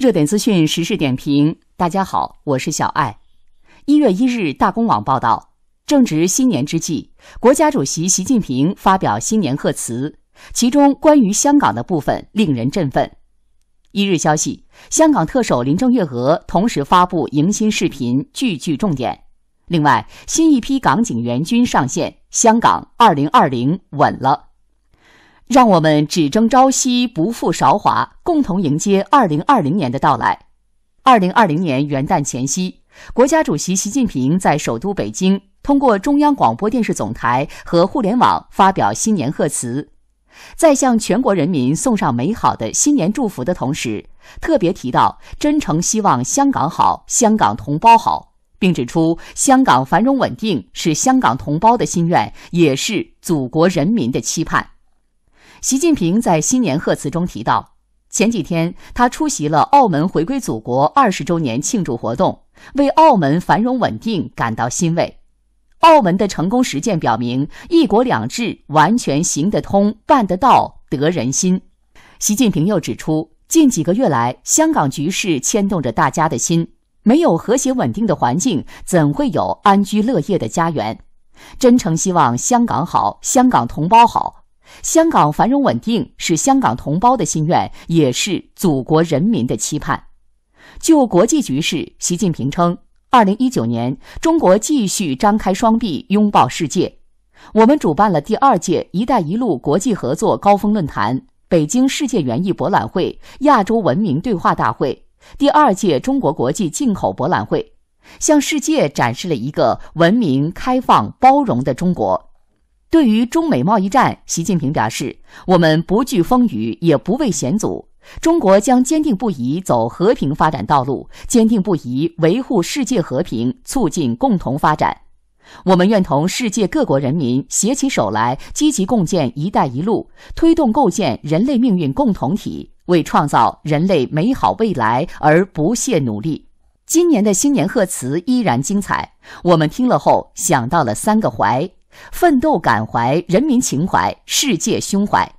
热点资讯、时事点评，大家好，我是小艾。一月一日，大公网报道，正值新年之际，国家主席习近平发表新年贺词，其中关于香港的部分令人振奋。一日消息，香港特首林郑月娥同时发布迎新视频，句句重点。另外，新一批港警援军上线，香港二零二零稳了。让我们只争朝夕，不负韶华，共同迎接二零二零年的到来。二零二零年元旦前夕，国家主席习近平在首都北京通过中央广播电视总台和互联网发表新年贺词，在向全国人民送上美好的新年祝福的同时，特别提到真诚希望香港好，香港同胞好，并指出香港繁荣稳定是香港同胞的心愿，也是祖国人民的期盼。习近平在新年贺词中提到，前几天他出席了澳门回归祖国二十周年庆祝活动，为澳门繁荣稳定感到欣慰。澳门的成功实践表明，一国两制完全行得通、办得到、得人心。习近平又指出，近几个月来，香港局势牵动着大家的心。没有和谐稳定的环境，怎会有安居乐业的家园？真诚希望香港好，香港同胞好。香港繁荣稳定是香港同胞的心愿，也是祖国人民的期盼。就国际局势，习近平称，二零一九年中国继续张开双臂拥抱世界。我们主办了第二届“一带一路”国际合作高峰论坛、北京世界园艺博览会、亚洲文明对话大会、第二届中国国际进口博览会，向世界展示了一个文明、开放、包容的中国。对于中美贸易战，习近平表示：“我们不惧风雨，也不畏险阻，中国将坚定不移走和平发展道路，坚定不移维护世界和平，促进共同发展。我们愿同世界各国人民携起手来，积极共建‘一带一路’，推动构建人类命运共同体，为创造人类美好未来而不懈努力。”今年的新年贺词依然精彩，我们听了后想到了三个怀。奋斗感怀人民情怀世界胸怀，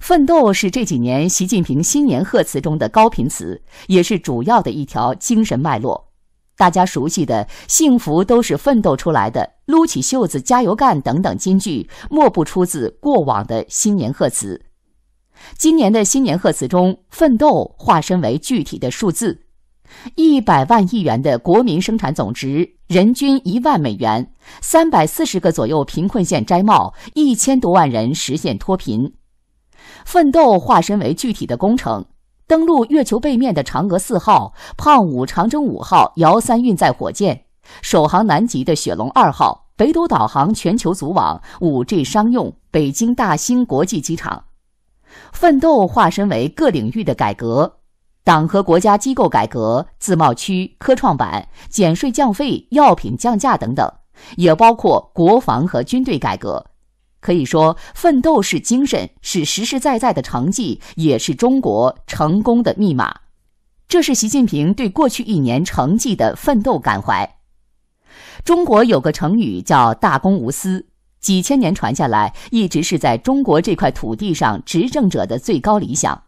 奋斗是这几年习近平新年贺词中的高频词，也是主要的一条精神脉络。大家熟悉的“幸福都是奋斗出来的”“撸起袖子加油干”等等金句，莫不出自过往的新年贺词。今年的新年贺词中，奋斗化身为具体的数字。一百万亿元的国民生产总值，人均一万美元，三百四十个左右贫困县摘帽，一千多万人实现脱贫。奋斗化身为具体的工程：登陆月球背面的嫦娥四号，胖五长征五号遥三运载火箭，首航南极的雪龙二号，北斗导航全球组网，5G 商用，北京大兴国际机场。奋斗化身为各领域的改革。党和国家机构改革、自贸区、科创板、减税降费、药品降价等等，也包括国防和军队改革。可以说，奋斗式精神是实实在在的成绩，也是中国成功的密码。这是习近平对过去一年成绩的奋斗感怀。中国有个成语叫“大公无私”，几千年传下来，一直是在中国这块土地上执政者的最高理想。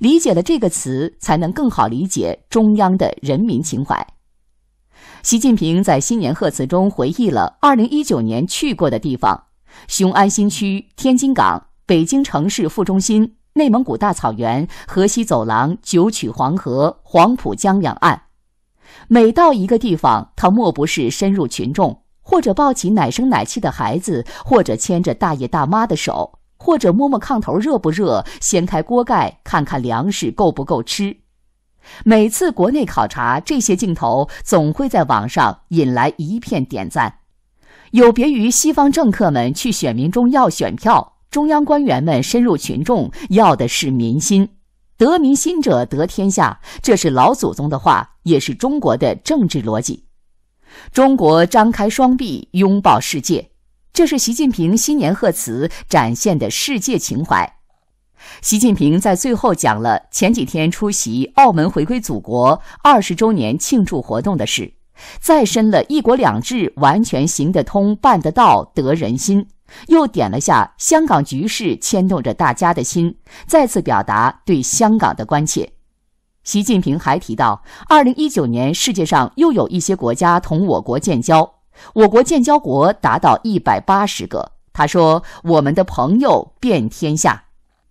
理解了这个词，才能更好理解中央的人民情怀。习近平在新年贺词中回忆了2019年去过的地方：雄安新区、天津港、北京城市副中心、内蒙古大草原、河西走廊、九曲黄河、黄浦江两岸。每到一个地方，他莫不是深入群众，或者抱起奶声奶气的孩子，或者牵着大爷大妈的手。或者摸摸炕头热不热，掀开锅盖看看粮食够不够吃。每次国内考察，这些镜头总会在网上引来一片点赞。有别于西方政客们去选民中要选票，中央官员们深入群众要的是民心。得民心者得天下，这是老祖宗的话，也是中国的政治逻辑。中国张开双臂拥抱世界。这是习近平新年贺词展现的世界情怀。习近平在最后讲了前几天出席澳门回归祖国二十周年庆祝活动的事，再申了一国两制完全行得通、办得到、得人心，又点了下香港局势牵动着大家的心，再次表达对香港的关切。习近平还提到，二零一九年世界上又有一些国家同我国建交。我国建交国达到一百八十个。他说：“我们的朋友遍天下。”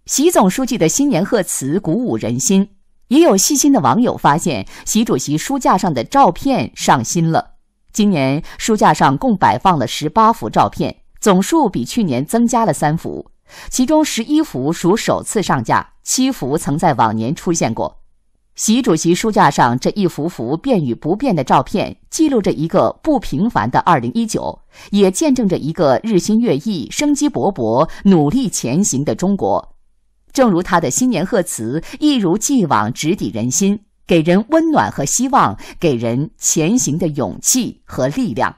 习总书记的新年贺词鼓舞人心。也有细心的网友发现，习主席书架上的照片上新了。今年书架上共摆放了十八幅照片，总数比去年增加了三幅，其中十一幅属首次上架，七幅曾在往年出现过。习主席书架上这一幅幅变与不变的照片，记录着一个不平凡的二零一九，也见证着一个日新月异、生机勃勃、努力前行的中国。正如他的新年贺词，一如既往直抵人心，给人温暖和希望，给人前行的勇气和力量。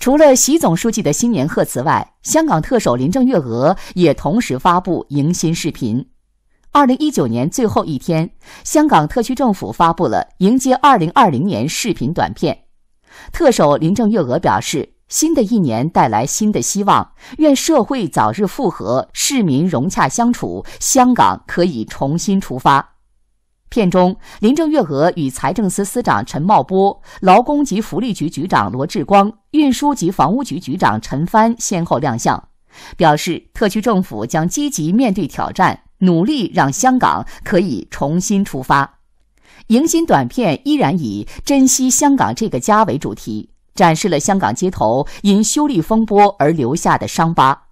除了习总书记的新年贺词外，香港特首林郑月娥也同时发布迎新视频。二零一九年最后一天，香港特区政府发布了迎接二零二零年视频短片。特首林郑月娥表示：“新的一年带来新的希望，愿社会早日复合，市民融洽相处，香港可以重新出发。”片中，林郑月娥与财政司司长陈茂波、劳工及福利局局长罗志光、运输及房屋局局长陈帆先后亮相，表示特区政府将积极面对挑战。努力让香港可以重新出发。迎新短片依然以“珍惜香港这个家”为主题，展示了香港街头因修例风波而留下的伤疤。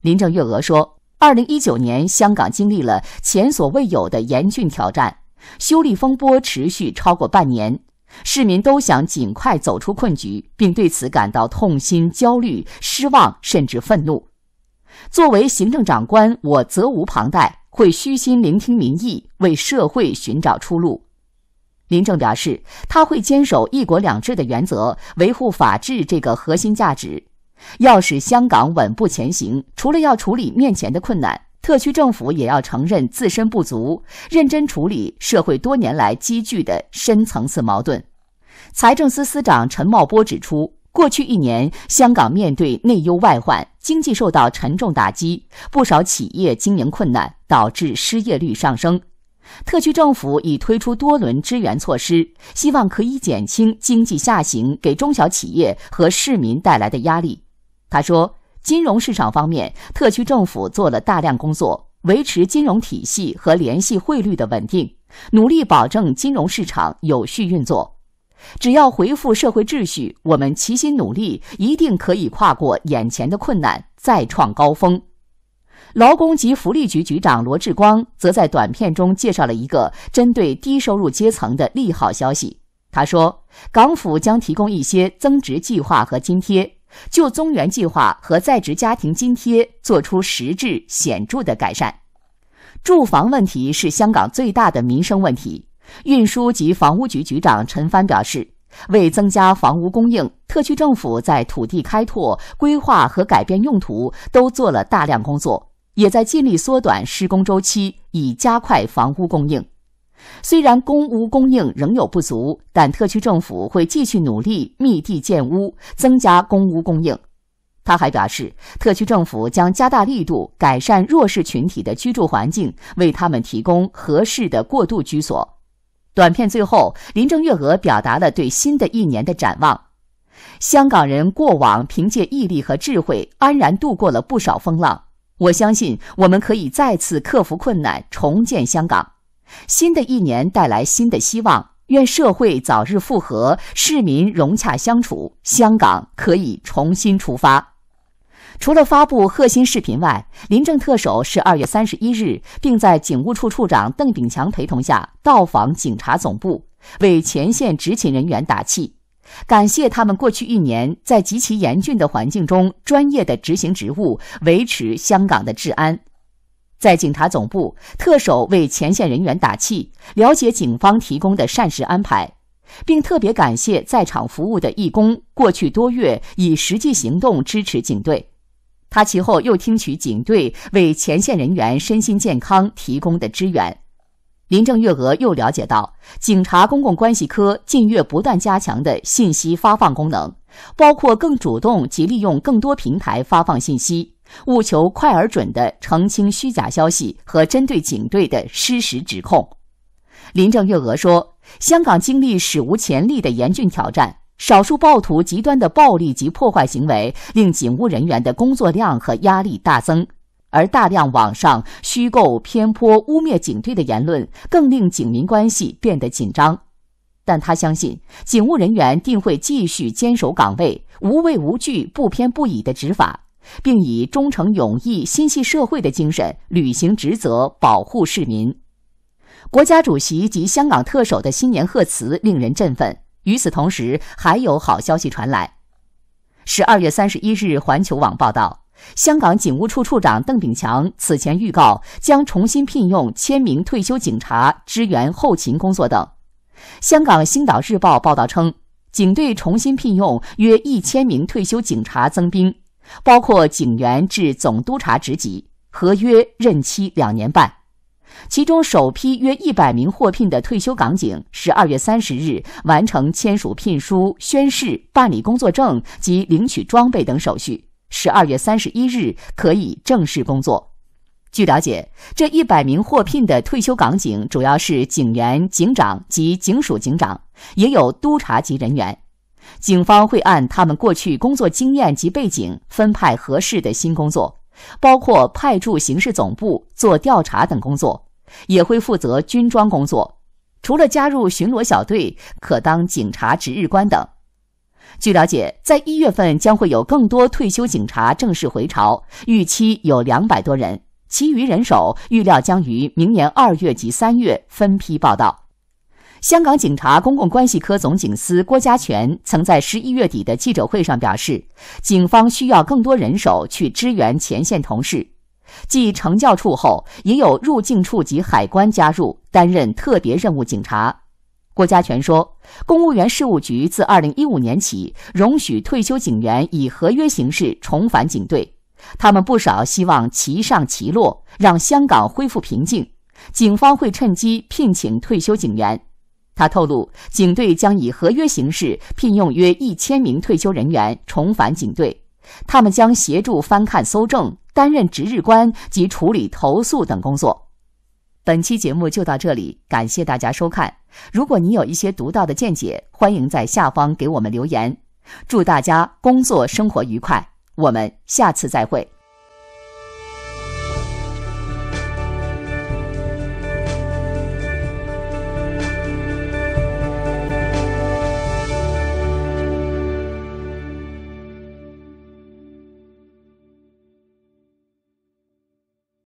林郑月娥说：“二零一九年，香港经历了前所未有的严峻挑战，修例风波持续超过半年，市民都想尽快走出困局，并对此感到痛心、焦虑、失望，甚至愤怒。作为行政长官，我责无旁贷。”会虚心聆听民意，为社会寻找出路。林郑表示，他会坚守“一国两制”的原则，维护法治这个核心价值。要使香港稳步前行，除了要处理面前的困难，特区政府也要承认自身不足，认真处理社会多年来积聚的深层次矛盾。财政司司长陈茂波指出。过去一年，香港面对内忧外患，经济受到沉重打击，不少企业经营困难，导致失业率上升。特区政府已推出多轮支援措施，希望可以减轻经济下行给中小企业和市民带来的压力。他说，金融市场方面，特区政府做了大量工作，维持金融体系和联系汇率的稳定，努力保证金融市场有序运作。只要恢复社会秩序，我们齐心努力，一定可以跨过眼前的困难，再创高峰。劳工及福利局局长罗志光则在短片中介绍了一个针对低收入阶层的利好消息。他说，港府将提供一些增值计划和津贴，就综援计划和在职家庭津贴做出实质显著的改善。住房问题是香港最大的民生问题。运输及房屋局局长陈帆表示，为增加房屋供应，特区政府在土地开拓、规划和改变用途都做了大量工作，也在尽力缩短施工周期，以加快房屋供应。虽然公屋供应仍有不足，但特区政府会继续努力密地建屋，增加公屋供应。他还表示，特区政府将加大力度改善弱势群体的居住环境，为他们提供合适的过渡居所。短片最后，林郑月娥表达了对新的一年的展望。香港人过往凭借毅力和智慧，安然度过了不少风浪。我相信我们可以再次克服困难，重建香港。新的一年带来新的希望，愿社会早日复合，市民融洽相处，香港可以重新出发。除了发布贺新视频外，林郑特首是二月三十一日，并在警务处处长邓炳强陪同下到访警察总部，为前线执勤人员打气，感谢他们过去一年在极其严峻的环境中专业的执行职务，维持香港的治安。在警察总部，特首为前线人员打气，了解警方提供的膳食安排，并特别感谢在场服务的义工，过去多月以实际行动支持警队。他其后又听取警队为前线人员身心健康提供的支援。林郑月娥又了解到，警察公共关系科近月不断加强的信息发放功能，包括更主动及利用更多平台发放信息，务求快而准地澄清虚假消息和针对警队的失实指控。林郑月娥说，香港经历史无前例的严峻挑战。少数暴徒极端的暴力及破坏行为，令警务人员的工作量和压力大增，而大量网上虚构偏颇、污蔑警队的言论，更令警民关系变得紧张。但他相信，警务人员定会继续坚守岗位，无畏无惧、不偏不倚的执法，并以忠诚、勇毅、心系社会的精神履行职责，保护市民。国家主席及香港特首的新年贺词令人振奋。与此同时，还有好消息传来。十二月三十一日，环球网报道，香港警务处处长邓炳强此前预告将重新聘用千名退休警察支援后勤工作等。香港《星岛日报》报道称，警队重新聘用约一千名退休警察增兵，包括警员至总督察职级，合约任期两年半。其中首批约一百名获聘的退休港警，十二月三十日完成签署聘书、宣誓、办理工作证及领取装备等手续，十二月三十一日可以正式工作。据了解，这一百名获聘的退休港警主要是警员、警长及警署警长，也有督察级人员。警方会按他们过去工作经验及背景分派合适的新工作。包括派驻刑事总部做调查等工作，也会负责军装工作。除了加入巡逻小队，可当警察值日官等。据了解，在一月份将会有更多退休警察正式回朝，预期有两百多人，其余人手预料将于明年二月及三月分批报道。香港警察公共关系科总警司郭家全曾在十一月底的记者会上表示，警方需要更多人手去支援前线同事，继惩教处后，也有入境处及海关加入担任特别任务警察。郭家全说，公务员事务局自二零一五年起容许退休警员以合约形式重返警队，他们不少希望齐上齐落，让香港恢复平静。警方会趁机聘请退休警员。他透露，警队将以合约形式聘用约一千名退休人员重返警队，他们将协助翻看搜证、担任值日官及处理投诉等工作。本期节目就到这里，感谢大家收看。如果你有一些独到的见解，欢迎在下方给我们留言。祝大家工作生活愉快，我们下次再会。